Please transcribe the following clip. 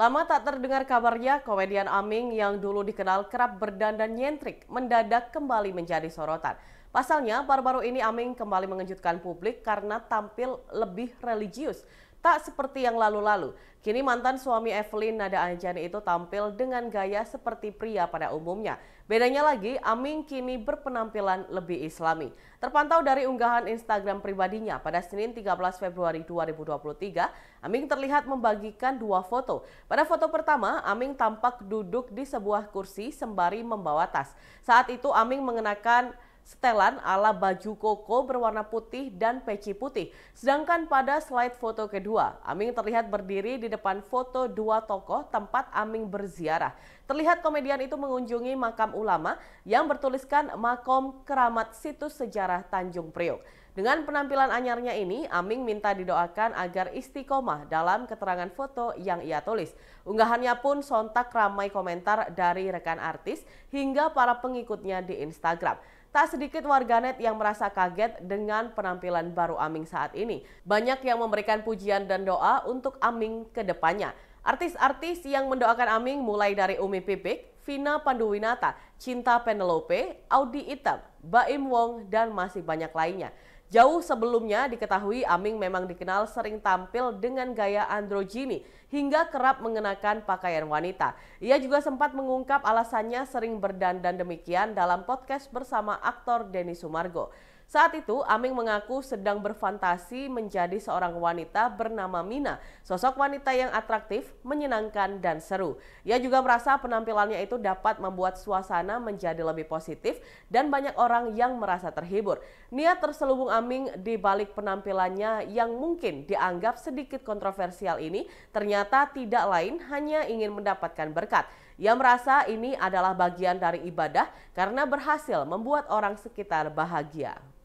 Lama tak terdengar kabarnya, komedian Aming yang dulu dikenal kerap berdandan nyentrik mendadak kembali menjadi sorotan. Pasalnya, baru-baru ini Aming kembali mengejutkan publik karena tampil lebih religius. Tak seperti yang lalu-lalu, kini mantan suami Evelyn Nada Anjani itu tampil dengan gaya seperti pria pada umumnya. Bedanya lagi, Aming kini berpenampilan lebih islami. Terpantau dari unggahan Instagram pribadinya pada Senin 13 Februari 2023, Aming terlihat membagikan dua foto. Pada foto pertama, Aming tampak duduk di sebuah kursi sembari membawa tas. Saat itu Aming mengenakan setelan ala baju koko berwarna putih dan peci putih. Sedangkan pada slide foto kedua, Aming terlihat berdiri di depan foto dua tokoh tempat Aming berziarah. Terlihat komedian itu mengunjungi makam ulama yang bertuliskan Makom Keramat Situs Sejarah Tanjung Priok. Dengan penampilan anyarnya ini, Aming minta didoakan agar istiqomah dalam keterangan foto yang ia tulis. Unggahannya pun sontak ramai komentar dari rekan artis hingga para pengikutnya di Instagram. Tak sedikit warganet yang merasa kaget dengan penampilan baru Aming saat ini. Banyak yang memberikan pujian dan doa untuk Aming ke depannya. Artis-artis yang mendoakan Aming mulai dari Umi Pipik, Vina Panduwinata, Cinta Penelope, Audi Item, Baim Wong, dan masih banyak lainnya. Jauh sebelumnya diketahui Aming memang dikenal sering tampil dengan gaya androgini hingga kerap mengenakan pakaian wanita. Ia juga sempat mengungkap alasannya sering berdandan demikian dalam podcast bersama aktor Denny Sumargo. Saat itu, Aming mengaku sedang berfantasi menjadi seorang wanita bernama Mina, sosok wanita yang atraktif, menyenangkan, dan seru. Ia juga merasa penampilannya itu dapat membuat suasana menjadi lebih positif dan banyak orang yang merasa terhibur. Niat terselubung Aming di balik penampilannya yang mungkin dianggap sedikit kontroversial ini ternyata tidak lain hanya ingin mendapatkan berkat. Ia merasa ini adalah bagian dari ibadah karena berhasil membuat orang sekitar bahagia.